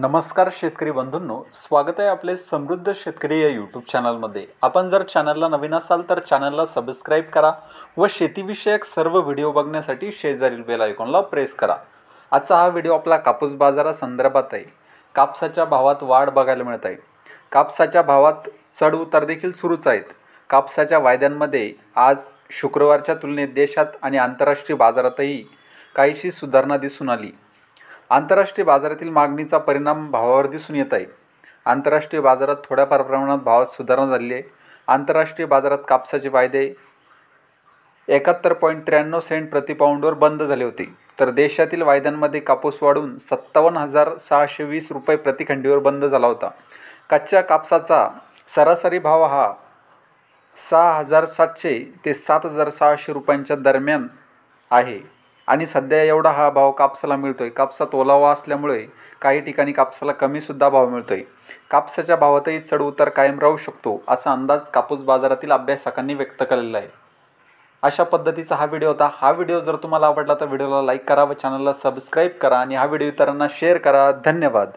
नमस्कार शेतकरी बंधूंनो स्वागत आहे आपले समृद्ध शेतकरी या यूट्यूब चॅनलमध्ये आपण जर चॅनलला नवीन असाल तर चॅनलला सबस्क्राईब करा व शेतीविषयक सर्व व्हिडिओ बघण्यासाठी शेजारील बेल आयकॉनला प्रेस करा आजचा हा व्हिडिओ आपला कापूस बाजारासंदर्भात आहे कापसाच्या भावात वाढ बघायला मिळत आहे कापसाच्या भावात चढ उतार देखील सुरूच आहेत कापसाच्या वायद्यांमध्ये आज शुक्रवारच्या तुलनेत देशात आणि आंतरराष्ट्रीय बाजारातही काहीशी सुधारणा दिसून आली आंतरराष्ट्रीय बाजारातील मागणीचा परिणाम भावावर दिसून येत आहे आंतरराष्ट्रीय बाजारात थोड्याफार प्रमाणात भावात सुधारणा झाली आहे आंतरराष्ट्रीय बाजारात कापसाचे वायदे एकाहत्तर पॉईंट त्र्याण्णव सेंट प्रतिपाऊंडवर बंद झाले होते तर देशातील वायद्यांमध्ये कापूस वाढून सत्तावन्न हजार सहाशे वीस रुपये प्रतिखंडीवर बंद झाला होता कच्च्या कापसाचा सरासरी भाव हा सहा हजार सातशे ते सात हजार सहाशे रुपयांच्या दरम्यान आहे आणि सध्या एवढा हा भाव कापसाला मिळतो आहे कापसात ओलावा असल्यामुळे काही ठिकाणी कापसाला कमीसुद्धा भाव मिळतो आहे कापसाच्या भावातही चढ उतार कायम राहू शकतो असा अंदाज कापूस बाजारातील अभ्यासकांनी व्यक्त केलेला आहे अशा पद्धतीचा हा व्हिडिओ होता हा व्हिडिओ जर तुम्हाला आवडला तर व्हिडिओला लाईक करा व चॅनलला सबस्क्राईब करा आणि हा व्हिडिओ इतरांना शेअर करा धन्यवाद